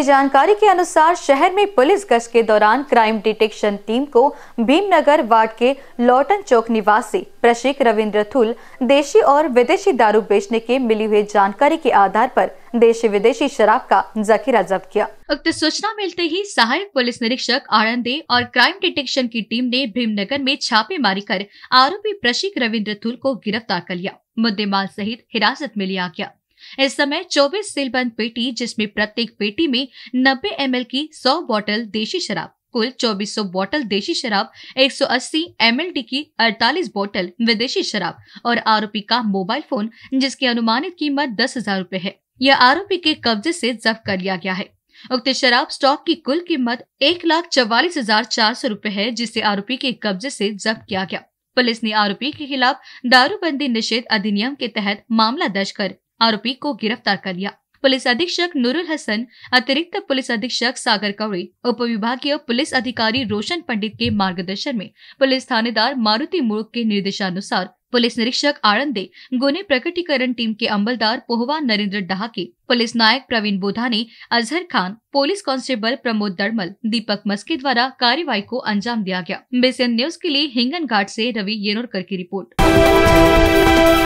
मिली जानकारी के अनुसार शहर में पुलिस गश्त के दौरान क्राइम डिटेक्शन टीम को भीमनगर वार्ड के लौटन चौक निवासी प्रशिक रविंद्र थुल देशी और विदेशी दारू बेचने के मिली हुई जानकारी के आधार पर देशी विदेशी शराब का जखीरा जब्त किया उक्त सूचना मिलते ही सहायक पुलिस निरीक्षक आनंदे और क्राइम डिटेक्शन की टीम ने भीमनगर में छापेमारी कर आरोपी प्रशिक रविन्द्र थुल को गिरफ्तार कर लिया मुद्देमाल सहित हिरासत में लिया गया इस समय 24 सीलबंद पेटी जिसमें प्रत्येक पेटी में 90 एम की 100 बोतल देशी शराब कुल 2400 बोतल देशी शराब 180 एमएलडी की 48 बोतल विदेशी शराब और आरोपी का मोबाइल फोन जिसकी अनुमानित कीमत दस हजार रूपए है यह आरोपी के कब्जे से जब्त कर लिया गया है उक्त शराब स्टॉक की कुल कीमत एक लाख चौवालीस हजार चार सौ रूपए है जिसे आरोपी के कब्जे से जब्त किया गया पुलिस ने आरोपी के खिलाफ दारूबंदी निषेध अधिनियम के तहत मामला दर्ज कर आरोपी को गिरफ्तार कर लिया पुलिस अधीक्षक नूरुल हसन अतिरिक्त पुलिस अधीक्षक सागर कौड़े उप विभागीय पुलिस अधिकारी रोशन पंडित के मार्गदर्शन में पुलिस थानेदार मारुति मुर्ग के निर्देशानुसार पुलिस निरीक्षक आनंदे गुने प्रकटीकरण टीम के अम्बलदार पोहवा नरेंद्र डहाके पुलिस नायक प्रवीण ने अजहर खान पुलिस कांस्टेबल प्रमोद दड़मल दीपक मस्के द्वारा कार्यवाही को अंजाम दिया गया बेसन न्यूज के लिए हिंगन घाट ऐसी रवि येनोरकर की रिपोर्ट